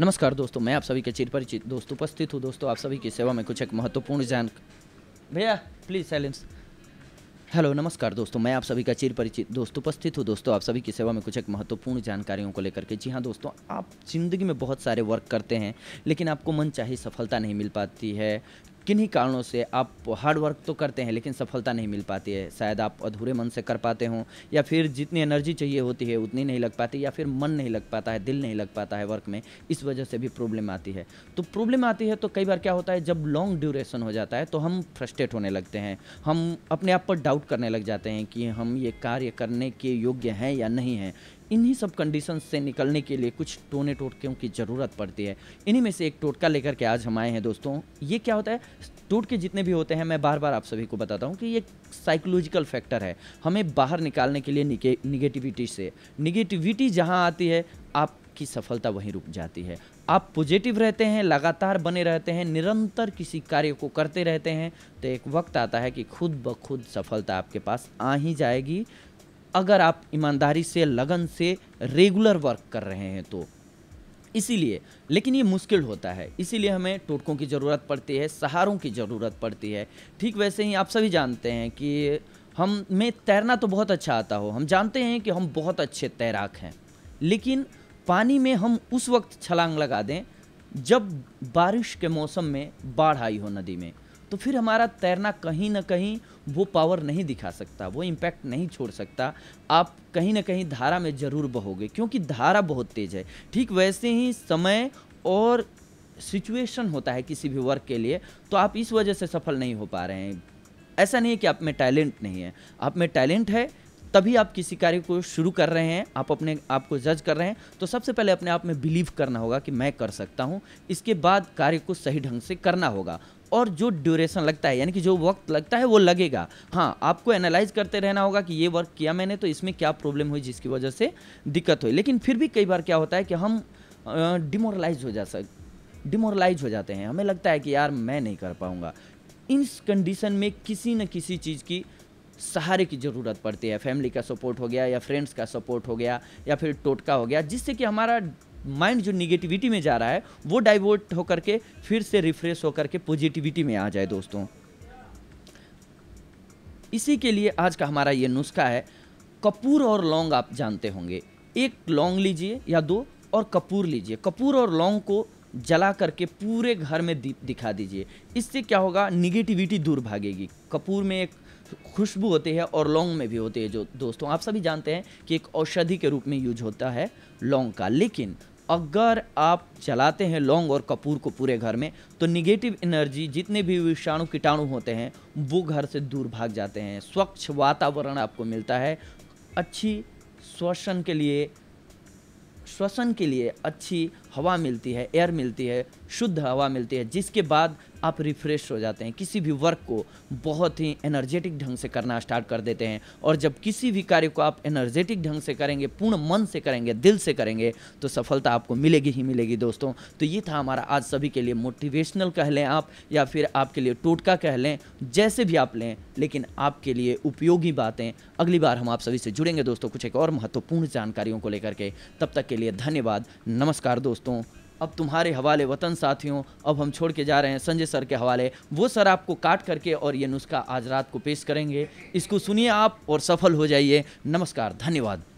नमस्कार दोस्तों मैं आप सभी के चिर परिचित दोस्तों उपस्थित हूँ दोस्तों आप सभी की सेवा में कुछ एक महत्वपूर्ण जान भैया प्लीज़ साइलेंस हेलो नमस्कार दोस्तों मैं आप सभी का चिर परिचित दोस्त उपस्थित हूँ दोस्तों आप सभी की सेवा में कुछ एक महत्वपूर्ण जानकारियों को लेकर के जी हाँ दोस्तों आप ज़िंदगी में बहुत सारे वर्क करते हैं लेकिन आपको मन चाहिए सफलता नहीं मिल पाती है किन्हीं कारणों से आप हार्ड वर्क तो करते हैं लेकिन सफलता नहीं मिल पाती है शायद आप अधूरे मन से कर पाते हों या फिर जितनी एनर्जी चाहिए होती है उतनी नहीं लग पाती या फिर मन नहीं लग पाता है दिल नहीं लग पाता है वर्क में इस वजह से भी प्रॉब्लम आती है तो प्रॉब्लम आती है तो कई बार क्या होता है जब लॉन्ग ड्यूरेशन हो जाता है तो हम फ्रस्ट्रेट होने लगते हैं हम अपने आप पर डाउट करने लग जाते हैं कि हम ये कार्य करने के योग्य हैं या नहीं हैं इन्हीं सब कंडीशन से निकलने के लिए कुछ टोने टोटकों की ज़रूरत पड़ती है इन्हीं में से एक टोटका लेकर के आज हम आए हैं दोस्तों ये क्या होता है टोटके जितने भी होते हैं मैं बार बार आप सभी को बताता हूँ कि ये साइकोलॉजिकल फैक्टर है हमें बाहर निकालने के लिए निगेटिविटी से निगेटिविटी जहाँ आती है आपकी सफलता वहीं रुक जाती है आप पॉजिटिव रहते हैं लगातार बने रहते हैं निरंतर किसी कार्य को करते रहते हैं तो एक वक्त आता है कि खुद ब खुद सफलता आपके पास आ ही जाएगी अगर आप ईमानदारी से लगन से रेगुलर वर्क कर रहे हैं तो इसीलिए लेकिन ये मुश्किल होता है इसीलिए हमें टोटकों की ज़रूरत पड़ती है सहारों की ज़रूरत पड़ती है ठीक वैसे ही आप सभी जानते हैं कि हम में तैरना तो बहुत अच्छा आता हो हम जानते हैं कि हम बहुत अच्छे तैराक हैं लेकिन पानी में हम उस वक्त छलांग लगा दें जब बारिश के मौसम में बाढ़ आई हो नदी में तो फिर हमारा तैरना कहीं ना कहीं वो पावर नहीं दिखा सकता वो इम्पैक्ट नहीं छोड़ सकता आप कहीं ना कहीं धारा में ज़रूर बहोगे क्योंकि धारा बहुत तेज़ है ठीक वैसे ही समय और सिचुएशन होता है किसी भी वर्क के लिए तो आप इस वजह से सफल नहीं हो पा रहे हैं ऐसा नहीं है कि आप में टैलेंट नहीं है आप में टैलेंट है तभी आप किसी कार्य को शुरू कर रहे हैं आप अपने आप को जज कर रहे हैं तो सबसे पहले अपने आप में बिलीव करना होगा कि मैं कर सकता हूँ इसके बाद कार्य को सही ढंग से करना होगा और जो ड्यूरेशन लगता है यानी कि जो वक्त लगता है वो लगेगा हाँ आपको एनालाइज करते रहना होगा कि ये वर्क किया मैंने तो इसमें क्या प्रॉब्लम हुई जिसकी वजह से दिक्कत हुई लेकिन फिर भी कई बार क्या होता है कि हम डिमोरलाइज हो जा सक डिमोरलाइज हो जाते हैं हमें लगता है कि यार मैं नहीं कर पाऊँगा इन कंडीशन में किसी न किसी चीज़ की सहारे की ज़रूरत पड़ती है फैमिली का सपोर्ट हो गया या फ्रेंड्स का सपोर्ट हो गया या फिर टोटका हो गया जिससे कि हमारा माइंड जो निगेटिविटी में जा रहा है वो डाइवर्ट होकर के फिर से रिफ्रेश होकर के पॉजिटिविटी में आ जाए दोस्तों इसी के लिए आज का हमारा ये नुस्खा है कपूर और लौंग आप जानते होंगे एक लौंग लीजिए या दो और कपूर लीजिए कपूर और लौंग को जला करके पूरे घर में दीप दिखा दीजिए इससे क्या होगा निगेटिविटी दूर भागेगी कपूर में एक खुशबू होती है और लौंग में भी होती है जो दोस्तों आप सभी जानते हैं कि एक औषधि के रूप में यूज होता है लौंग का लेकिन अगर आप चलाते हैं लौंग और कपूर को पूरे घर में तो निगेटिव एनर्जी जितने भी विषाणु कीटाणु होते हैं वो घर से दूर भाग जाते हैं स्वच्छ वातावरण आपको मिलता है अच्छी श्वसन के लिए श्वसन के लिए अच्छी हवा मिलती है एयर मिलती है शुद्ध हवा मिलती है जिसके बाद आप रिफ्रेश हो जाते हैं किसी भी वर्क को बहुत ही एनर्जेटिक ढंग से करना स्टार्ट कर देते हैं और जब किसी भी कार्य को आप एनर्जेटिक ढंग से करेंगे पूर्ण मन से करेंगे दिल से करेंगे तो सफलता आपको मिलेगी ही मिलेगी दोस्तों तो ये था हमारा आज सभी के लिए मोटिवेशनल कह लें आप या फिर आपके लिए टोटका कह लें जैसे भी आप लें लेकिन आपके लिए उपयोगी बातें अगली बार हम आप सभी से जुड़ेंगे दोस्तों कुछ एक और महत्वपूर्ण जानकारियों को लेकर के तब तक के लिए धन्यवाद नमस्कार दोस्तों दोस्तों अब तुम्हारे हवाले वतन साथियों अब हम छोड़ के जा रहे हैं संजय सर के हवाले वो सर आपको काट करके और ये नुस्खा आज रात को पेश करेंगे इसको सुनिए आप और सफल हो जाइए नमस्कार धन्यवाद